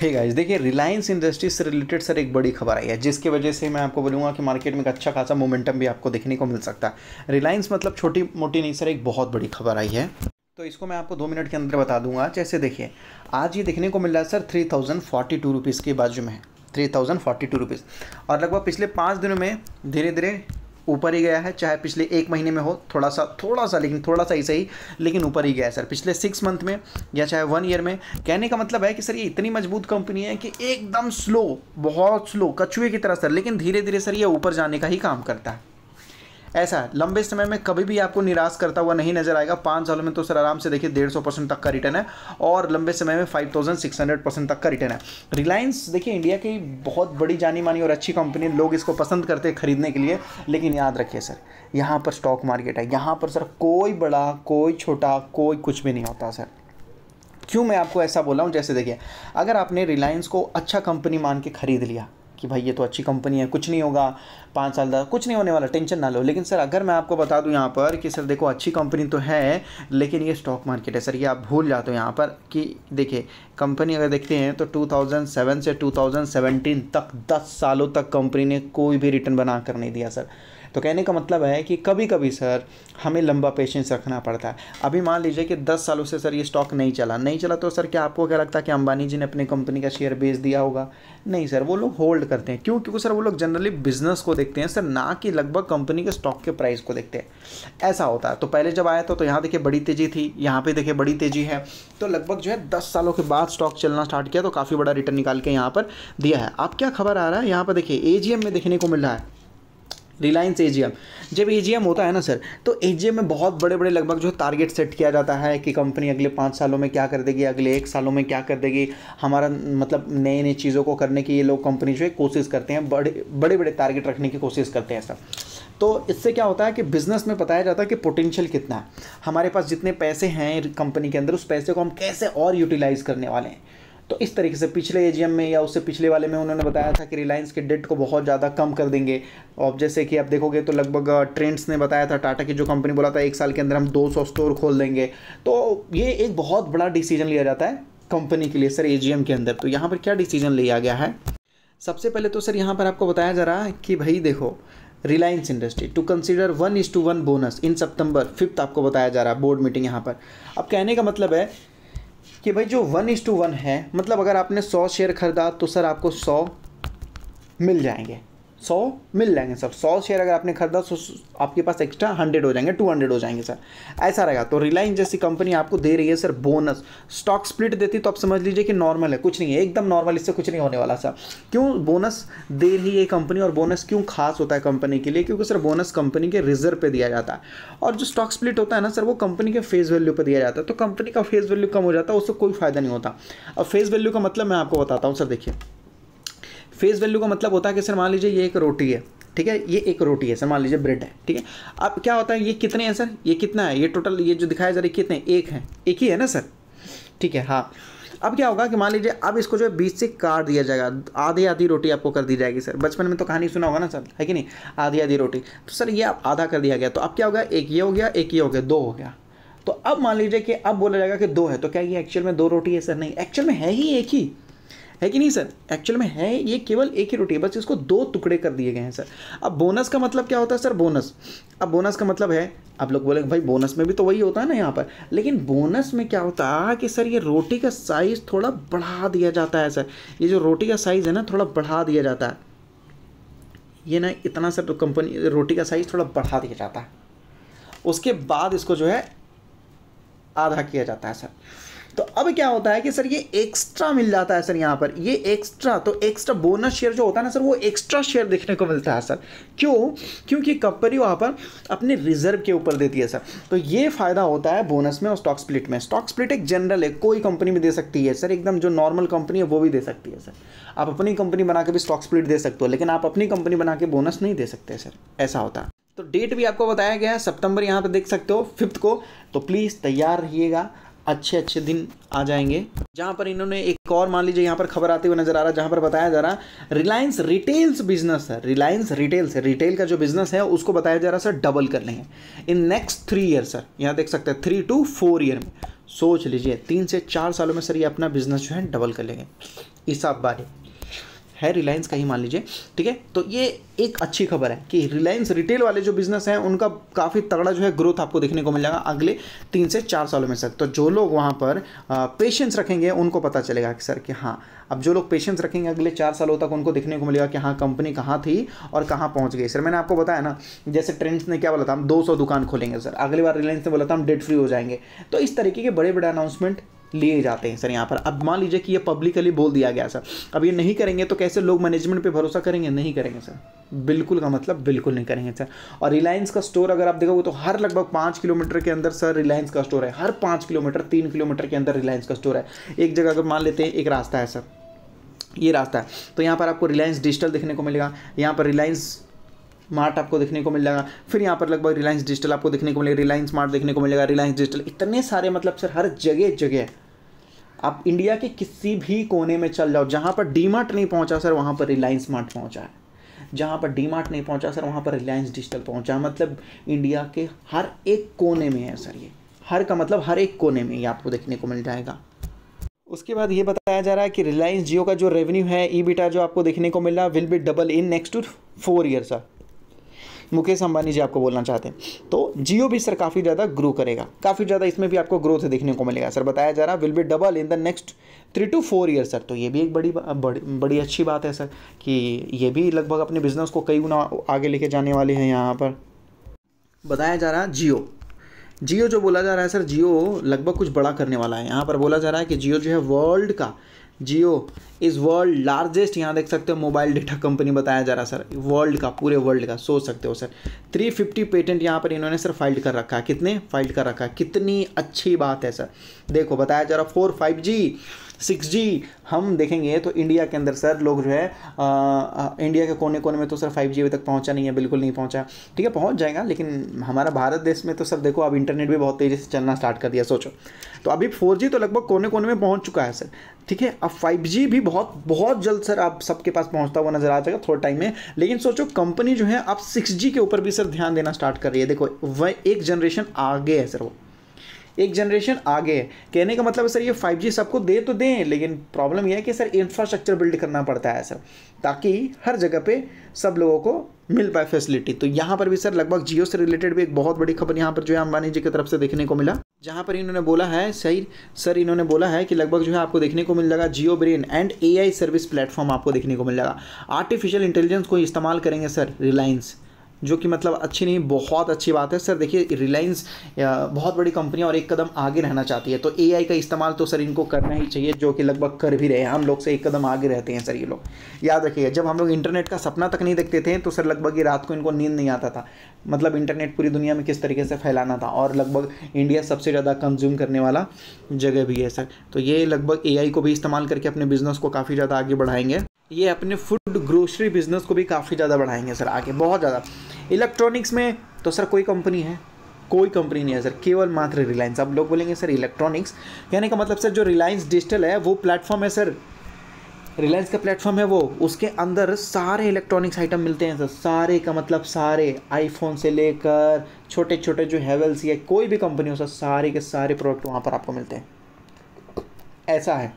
हे guys देखिए Reliance industries से related sir एक बड़ी खबर आई है जिसकी वजह से मैं आपको बोलूँगा कि मार्केट में एक अच्छा खासा मोमेंटम भी आपको देखने को मिल सकता है रिलायंस मतलब छोटी मोटी नहीं सर एक बहुत बड़ी खबर आई है तो इसको मैं आपको दो मिनट के अंदर बता दूंगा जैसे देखिए आज ये देखने को मिल रहा है sir three thousand forty two rupees के बाजू में three thousand forty two rupees और लगभग पिछले पाँच दिनों में धीरे धीरे ऊपर ही गया है चाहे पिछले एक महीने में हो थोड़ा सा थोड़ा सा लेकिन थोड़ा सा ही सही लेकिन ऊपर ही गया है सर पिछले सिक्स मंथ में या चाहे वन ईयर में कहने का मतलब है कि सर ये इतनी मजबूत कंपनी है कि एकदम स्लो बहुत स्लो कछुए की तरह सर लेकिन धीरे धीरे सर ये ऊपर जाने का ही काम करता है ऐसा लंबे समय में कभी भी आपको निराश करता हुआ नहीं नजर आएगा पाँच सालों में तो सर आराम से देखिए डेढ़ सौ परसेंट तक का रिटर्न है और लंबे समय में five thousand six hundred percent तक का रिटर्न है रिलायंस देखिए इंडिया की बहुत बड़ी जानी मानी और अच्छी कंपनी लोग इसको पसंद करते हैं खरीदने के लिए लेकिन याद रखिए सर यहाँ पर स्टॉक मार्केट है यहाँ पर सर कोई बड़ा कोई छोटा कोई कुछ भी नहीं होता सर क्यों मैं आपको ऐसा बोला हूँ जैसे देखिए अगर आपने रिलायंस को अच्छा कंपनी मान के खरीद लिया कि भाई ये तो अच्छी कंपनी है कुछ नहीं होगा पाँच साल दस कुछ नहीं होने वाला टेंशन ना लो लेकिन सर अगर मैं आपको बता दूँ यहाँ पर कि सर देखो अच्छी कंपनी तो है लेकिन ये स्टॉक मार्केट है सर ये आप भूल जाते हो यहाँ पर कि देखिए कंपनी अगर देखते हैं तो 2007 से 2017 तक 10 सालों तक कंपनी ने कोई भी रिटर्न बना कर नहीं दिया सर तो कहने का मतलब है कि कभी कभी सर हमें लंबा पेशेंस रखना पड़ता है अभी मान लीजिए कि दस सालों से सर ये स्टॉक नहीं चला नहीं चला तो सर क्या आपको क्या लगता है कि अंबानी जी ने अपनी कंपनी का शेयर बेच दिया होगा नहीं सर वो लोग होल्ड करते हैं क्यों क्योंकि सर वो लोग जनरली बिजनेस को देखते हैं सर ना कि लगभग कंपनी के स्टॉक के प्राइस को देखते हैं ऐसा होता है तो पहले जब आया था तो यहाँ देखिए बड़ी तेज़ी थी यहाँ पे देखिए बड़ी तेज़ी है तो लगभग जो है दस सालों के बाद स्टॉक चलना स्टार्ट किया तो काफ़ी बड़ा रिटर्न निकाल के यहाँ पर दिया है अब क्या खबर आ रहा है यहाँ पर देखिए ए में देखने को मिल रहा है रिलायंस ए जब ए होता है ना सर तो ए में बहुत बड़े बड़े लगभग जो टारगेट सेट किया जाता है कि कंपनी अगले पाँच सालों में क्या कर देगी अगले एक सालों में क्या कर देगी हमारा मतलब नए नए चीज़ों को करने की ये लोग कंपनी जो है कोशिश करते हैं बड़े बड़े बड़े टारगेट रखने की कोशिश करते हैं सर तो इससे क्या होता है कि बिज़नेस में बताया जाता है कि पोटेंशियल कितना है हमारे पास जितने पैसे हैं कंपनी के अंदर उस पैसे को हम कैसे और यूटिलाइज़ करने वाले हैं तो इस तरीके से पिछले ए में या उससे पिछले वाले में उन्होंने बताया था कि रिलायंस के डेट को बहुत ज़्यादा कम कर देंगे और जैसे कि आप देखोगे तो लगभग ट्रेंड्स ने बताया था टाटा की जो कंपनी बोला था एक साल के अंदर हम 200 स्टोर खोल देंगे तो ये एक बहुत बड़ा डिसीजन लिया जाता है कंपनी के लिए सर ए के अंदर तो यहाँ पर क्या डिसीजन लिया गया है सबसे पहले तो सर यहाँ पर आपको बताया जा रहा है कि भाई देखो Reliance industry to consider one is to one bonus in September fifth आपको बताया जा रहा है बोर्ड मीटिंग यहाँ पर अब कहने का मतलब है कि भाई जो वन इज़ टू वन है मतलब अगर आपने सौ शेयर खरीदा तो सर आपको सौ मिल जाएंगे सौ मिल जाएंगे सर सौ शेयर अगर आपने खरीदा तो आपके पास एक्स्ट्रा हंड्रेड हो जाएंगे टू हंड्रेड हो जाएंगे सर ऐसा रहेगा तो रिलायंस जैसी कंपनी आपको दे रही है सर बोनस स्टॉक स्प्लिट देती तो आप समझ लीजिए कि नॉर्मल है कुछ नहीं है एकदम नॉर्मल इससे कुछ नहीं होने वाला सर क्यों बोनस दे रही है कंपनी और बोनस क्यों खास होता है कंपनी के लिए क्योंकि सर बोनस कंपनी के रिजर्व पर दिया जाता है और जो स्टॉक स्प्लिट होता है ना सर वो कंपनी के फेस वैल्यू पर दिया जाता है तो कंपनी का फेस वैल्यू कम हो जाता है उससे कोई फायदा नहीं होता अब फेस वैल्यू का मतलब मैं आपको बताता हूँ सर देखिए फेस वैल्यू का मतलब होता है कि सर मान लीजिए ये एक रोटी है ठीक है ये एक रोटी है सर मान लीजिए ब्रेड है ठीक है अब क्या होता है ये कितने हैं सर ये कितना है ये टोटल ये जो दिखाया जा रहा है कितने एक हैं एक ही है ना सर ठीक है हाँ अब क्या होगा कि मान लीजिए अब इसको जो है बीच से काट दिया जाएगा आधी आधी रोटी आपको कर दी जाएगी सर बचपन में तो कहानी सुना होगा ना सर है कि नहीं आधी आधी रोटी तो सर ये आप आधा कर दिया गया तो अब क्या होगा एक ये हो गया एक ये हो गया दो हो गया तो अब मान लीजिए कि अब बोला जाएगा कि दो है तो क्या ये एक्चुअल में दो रोटी है सर नहीं एक्चुअल में है ही एक ही है कि नहीं सर एक्चुअल में है ये केवल एक ही रोटी है बस इसको दो टुकड़े कर दिए गए हैं सर अब बोनस का मतलब क्या होता है सर बोनस अब बोनस का मतलब है आप लोग बोले भाई बोनस में भी तो वही होता है ना यहाँ पर लेकिन बोनस में क्या होता है कि सर ये रोटी का साइज़ थोड़ा बढ़ा दिया जाता है सर ये जो रोटी का साइज़ है ना थोड़ा बढ़ा दिया जाता है ये ना इतना सर कंपनी तो रोटी का साइज़ थोड़ा बढ़ा दिया जाता है उसके बाद इसको जो है आधा किया जाता है सर तो अब क्या होता है कि सर ये एक्स्ट्रा मिल जाता है सर यहाँ पर ये एक्स्ट्रा तो एक्स्ट्रा बोनस शेयर जो होता है ना सर वो एक्स्ट्रा शेयर देखने को मिलता है सर क्यों क्योंकि कंपनी वहाँ पर अपने रिजर्व के ऊपर देती है सर तो ये फ़ायदा होता है बोनस में और स्टॉक स्प्लिट में स्टॉक स्प्लिट एक जनरल है कोई कंपनी भी दे सकती है सर एकदम जो नॉर्मल कंपनी है वो भी दे सकती है सर आप अपनी कंपनी बना के भी स्टॉक स्प्लिट दे सकते हो लेकिन आप अपनी कंपनी बना के बोनस नहीं दे सकते सर ऐसा होता है तो डेट भी आपको बताया गया है सितंबर यहाँ पे देख सकते हो फिफ्थ को तो प्लीज़ तैयार रहिएगा अच्छे अच्छे दिन आ जाएंगे जहाँ पर इन्होंने एक और मान लीजिए यहाँ पर खबर आते हुए नजर आ रहा है जहाँ पर बताया जा रहा है रिलायंस रिटेल्स बिजनेस है रिलायंस रिटेल से रिटेल का जो बिजनेस है उसको बताया जा रहा है सर डबल कर लेंगे in next three year sir यहाँ देख सकते हैं थ्री टू फोर ईयर में सोच लीजिए तीन से चार सालों में सर ये अपना बिजनेस जो है डबल कर लेंगे हिसाब बारी है रिलायंस का ही मान लीजिए ठीक है तो ये एक अच्छी खबर है कि रिलायंस रिटेल वाले जो बिजनेस हैं उनका काफ़ी तगड़ा जो है ग्रोथ आपको देखने को मिलेगा अगले तीन से चार सालों में सर तो जो लोग वहाँ पर पेशेंस रखेंगे उनको पता चलेगा कि सर कि हाँ अब जो लोग पेशेंस रखेंगे अगले चार सालों तक उनको देखने को मिलेगा कि हाँ कंपनी कहाँ थी और कहाँ पहुँच गई सर मैंने आपको बताया ना जैसे ट्रेंड्स ने क्या बोला था हम 200 दुकान खोलेंगे सर अगली बार रिलायंस ने बोला था हम डेट फ्री हो जाएंगे तो इस तरीके के बड़े बड़े अनाउंसमेंट लिए जाते हैं सर यहाँ पर अब मान लीजिए कि ये पब्लिकली बोल दिया गया सर अब ये नहीं करेंगे तो कैसे लोग मैनेजमेंट पे भरोसा करेंगे नहीं करेंगे सर बिल्कुल का मतलब बिल्कुल नहीं करेंगे सर और रिलायंस का स्टोर अगर आप देखोगे तो हर लगभग पाँच किलोमीटर के अंदर सर रिलायंस का स्टोर है हर पाँच किलोमीटर तीन किलोमीटर के अंदर रिलायंस का स्टोर है एक जगह अगर मान लेते हैं एक रास्ता है सर ये रास्ता है तो यहाँ पर आपको रिलायंस डिजिटल देखने को मिलेगा यहाँ पर रिलायंस मार्ट आपको देखने को मिल जाएगा फिर यहाँ पर लगभग रिलायंस डिजिटल आपको देखने को मिलेगा रिलायंस मार्ट देखने को मिलेगा रिलायंस डिजिटल इतने सारे मतलब सर हर जगह जगह आप इंडिया के किसी भी कोने में चल जाओ जहाँ पर डी नहीं पहुँचा सर वहाँ पर रिलायंस मार्ट पहुँचा है जहाँ पर डी नहीं पहुँचा सर वहाँ पर रिलायंस डिजिटल पहुँचा मतलब इंडिया के हर एक कोने में है सर ये हर का मतलब हर एक कोने में ये आपको देखने को मिल जाएगा उसके बाद ये बताया जा रहा है कि रिलायंस जियो का जो रेवेन्यू है ई बीटा जो आपको देखने को मिला will be double in next two four year sir Mukesh Ambani ji आपको बोलना चाहते हैं तो जियो भी सर काफ़ी ज़्यादा ग्रो करेगा काफ़ी ज़्यादा इसमें भी आपको ग्रोथ देखने को मिलेगा सर बताया जा रहा will be double in the next three two four year sir तो ये भी एक बड़ी बड़ी बड़ी अच्छी बात है सर कि ये भी लगभग अपने बिजनेस को कई गुना आगे लेके जाने वाले हैं यहाँ पर बताया जा रहा है जियो जियो जो बोला जा रहा है सर जियो लगभग कुछ बड़ा करने वाला है यहाँ पर बोला जा रहा है कि जियो जो है वर्ल्ड का जियो इज़ वर्ल्ड लार्जेस्ट यहाँ देख सकते हो मोबाइल डेटा कंपनी बताया जा रहा सर वर्ल्ड का पूरे वर्ल्ड का सोच सकते हो सर 350 पेटेंट यहाँ पर इन्होंने सर फाइल्ड कर रखा है कितने फाइल्ड कर रखा है कितनी अच्छी बात है सर देखो बताया जा रहा four five G six G हम देखेंगे तो इंडिया के अंदर सर लोग जो है आ, आ, इंडिया के कोने कोने में तो सर फाइव जी अभी तक पहुंचा नहीं है बिल्कुल नहीं पहुंचा ठीक है पहुंच जाएगा लेकिन हमारा भारत देश में तो सर देखो अब इंटरनेट भी बहुत तेज़ी से चलना स्टार्ट कर दिया सोचो तो अभी फोर जी तो लगभग कोने कोने में पहुंच चुका है सर ठीक है अब फाइव जी भी बहुत बहुत जल्द सर आप सबके पास पहुंचता हुआ नज़र आ जाएगा थोड़े टाइम में लेकिन सोचो कंपनी जो है अब सिक्स जी के ऊपर भी सर ध्यान देना स्टार्ट कर रही है देखो वह एक जनरेशन आगे है सर वो एक जनरेशन आगे है कहने का मतलब है सर ये 5G सबको दे तो दें लेकिन प्रॉब्लम यह है कि सर इंफ्रास्ट्रक्चर बिल्ड करना पड़ता है सर ताकि हर जगह पे सब लोगों को मिल पाए फैसिलिटी तो यहाँ पर भी सर लगभग जियो से रिलेटेड भी एक बहुत बड़ी खबर यहाँ पर जो है अंबानी जी की तरफ से देखने को मिला जहाँ पर इन्होंने बोला है सही सर इन्होंने बोला है कि लगभग जो है आपको देखने को मिल जाएगा Jio brain and AI service platform आपको देखने को मिल जाएगा आर्टिफिशियल इंटेलिजेंस को इस्तेमाल करेंगे सर रिलायंस जो कि मतलब अच्छी नहीं बहुत अच्छी बात है सर देखिए रिलायंस बहुत बड़ी कंपनी और एक कदम आगे रहना चाहती है तो ए का इस्तेमाल तो सर इनको करना ही चाहिए जो कि लगभग कर भी रहे हैं हम लोग से एक कदम आगे रहते हैं सर ये लोग याद रखिए जब हम लोग इंटरनेट का सपना तक नहीं देखते थे तो सर लगभग ये रात को इनको नींद नहीं आता था मतलब इंटरनेट पूरी दुनिया में किस तरीके से फैलाना था और लगभग इंडिया सबसे ज़्यादा कंज्यूम करने वाला जगह भी है सर तो ये लगभग ए को भी इस्तेमाल करके अपने बिज़नेस को काफ़ी ज़्यादा आगे बढ़ाएंगे ये अपने फूड ग्रोसरी बिज़नेस को भी काफ़ी ज़्यादा बढ़ाएंगे सर आगे बहुत ज़्यादा इलेक्ट्रॉनिक्स में तो सर कोई कंपनी है कोई कंपनी नहीं है सर केवल मात्र रिलायंस आप लोग बोलेंगे सर इलेक्ट्रॉनिक्स कहने का मतलब सर जो रिलायंस डिजिटल है वो प्लेटफॉर्म है सर रिलायंस का प्लेटफॉर्म है वो उसके अंदर सारे इलेक्ट्रॉनिक्स आइटम मिलते हैं सर सारे का मतलब सारे आईफोन से लेकर छोटे छोटे जो हैवेल्स या कोई भी कंपनी हो सर सारे के सारे प्रोडक्ट वहाँ पर आपको मिलते हैं ऐसा है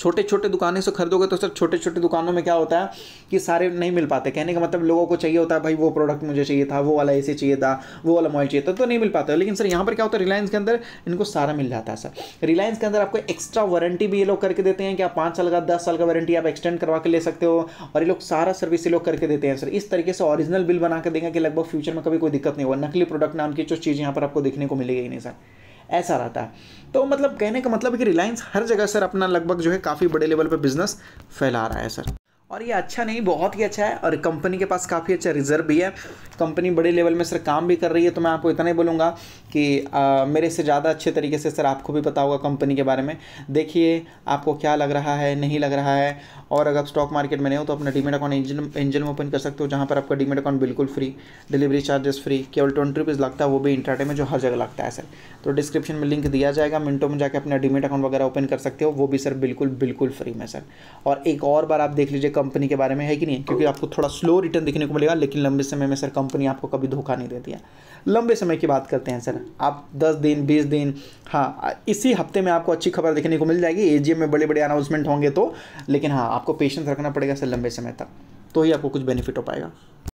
छोटे छोटे दुकानें से खरीदोगे तो सर छोटे छोटे दुकानों में क्या होता है कि सारे नहीं मिल पाते कहने का मतलब लोगों को चाहिए होता है भाई वो प्रोडक्ट मुझे चाहिए था वो वाला ऐसे चाहिए था वो वाला मोबाइल चाहिए था तो नहीं मिल पाता लेकिन सर यहाँ पर क्या होता है रिलायंस के अंदर इनको सारा मिल जाता है सर रिलायंस के अंदर आपको एक्स्ट्रा वारंटी भी ये लोग करके देते हैं कि आप पाँच साल का दस साल का वारंटी आप एक्सटेंड करवा के ले सकते हो और ये लोग सारा सर्विस ये लोग करके देते हैं सर इस तरीके से ऑरिजिनल बिल बना के देंगे कि लगभग फ्यूचर में कभी कोई दिक्कत नहीं होगा नकली प्रोडक्ट नाम की जो चीज़ यहाँ पर आपको देखने को मिलेगी नहीं सर ऐसा रहता है तो मतलब कहने का मतलब है कि रिलायंस हर जगह सर अपना लगभग जो है काफ़ी बड़े लेवल पर बिजनेस फैला रहा है सर और ये अच्छा नहीं बहुत ही अच्छा है और कंपनी के पास काफ़ी अच्छा रिजर्व भी है कंपनी बड़े लेवल में सर काम भी कर रही है तो मैं आपको इतना ही बोलूँगा कि आ, मेरे से ज़्यादा अच्छे तरीके से सर आपको भी पता होगा कंपनी के बारे में देखिए आपको क्या लग रहा है नहीं लग रहा है और अगर आप स्टॉक मार्केट में नहीं हो तो अपना डीमेट अकाउंट इंजन इंजन में ओपन कर सकते हो जहाँ पर आपका डीमेट अकाउंट बिल्कुल फ्री डिलीवरी चार्जेस फ्री केवल ट्वेंटी रुपीज़ लगता है वो भी इंटरटे में जो हर जगह लगता है सर तो डिस्क्रिप्शन में लिंक दिया जाएगा मिनटों में जाकर अपना डीमेट अकाउंट वगैरह ओपन कर सकते हो वो भी सर बिल्कुल बिल्कुल फ्री में सर और एक और बार आप देख लीजिए कंपनी के बारे में है कि नहीं क्योंकि आपको थोड़ा स्लो रिटर्न देखने को मिलेगा लेकिन लंबे समय में सर कंपनी आपको कभी धोखा नहीं देती है लंबे समय की बात करते हैं सर आप दस दिन बीस दिन हाँ इसी हफ्ते में आपको अच्छी खबर देखने को मिल जाएगी एजीएम में बड़े बड़े अनाउंसमेंट होंगे तो लेकिन हाँ आपको पेशेंस रखना पड़ेगा सर लंबे समय तक तो ही आपको कुछ बेनिफिट हो पाएगा